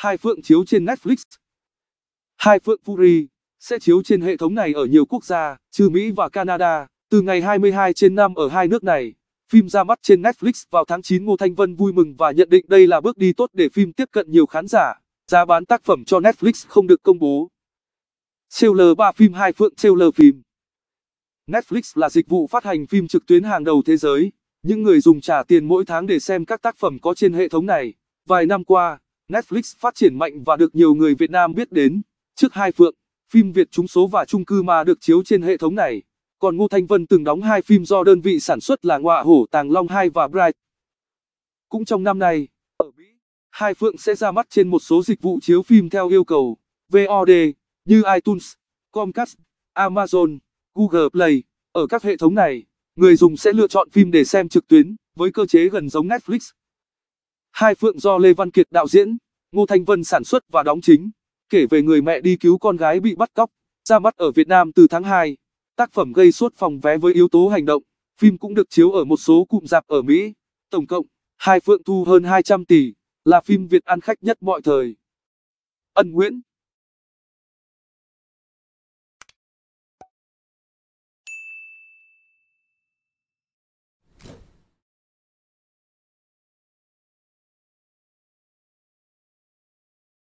Hai Phượng chiếu trên Netflix. Hai Phượng Fury sẽ chiếu trên hệ thống này ở nhiều quốc gia, trừ Mỹ và Canada, từ ngày 22 trên 5 ở hai nước này. Phim ra mắt trên Netflix vào tháng 9 Ngô Thanh Vân vui mừng và nhận định đây là bước đi tốt để phim tiếp cận nhiều khán giả. Giá bán tác phẩm cho Netflix không được công bố. Trailer 3 phim Hai Phượng Trailer phim Netflix là dịch vụ phát hành phim trực tuyến hàng đầu thế giới. Những người dùng trả tiền mỗi tháng để xem các tác phẩm có trên hệ thống này. Vài năm qua, Netflix phát triển mạnh và được nhiều người Việt Nam biết đến. Trước hai phượng, phim Việt trúng số và Chung cư mà được chiếu trên hệ thống này. Còn Ngô Thanh Vân từng đóng hai phim do đơn vị sản xuất là Ngọa Hổ Tàng Long 2 và Bright. Cũng trong năm nay, ở Mỹ, hai phượng sẽ ra mắt trên một số dịch vụ chiếu phim theo yêu cầu VOD như iTunes, Comcast, Amazon, Google Play. Ở các hệ thống này, người dùng sẽ lựa chọn phim để xem trực tuyến với cơ chế gần giống Netflix. Hai Phượng do Lê Văn Kiệt đạo diễn, Ngô Thanh Vân sản xuất và đóng chính, kể về người mẹ đi cứu con gái bị bắt cóc, ra mắt ở Việt Nam từ tháng 2. Tác phẩm gây suốt phòng vé với yếu tố hành động, phim cũng được chiếu ở một số cụm rạp ở Mỹ. Tổng cộng, Hai Phượng thu hơn 200 tỷ, là phim Việt ăn khách nhất mọi thời. Ân Nguyễn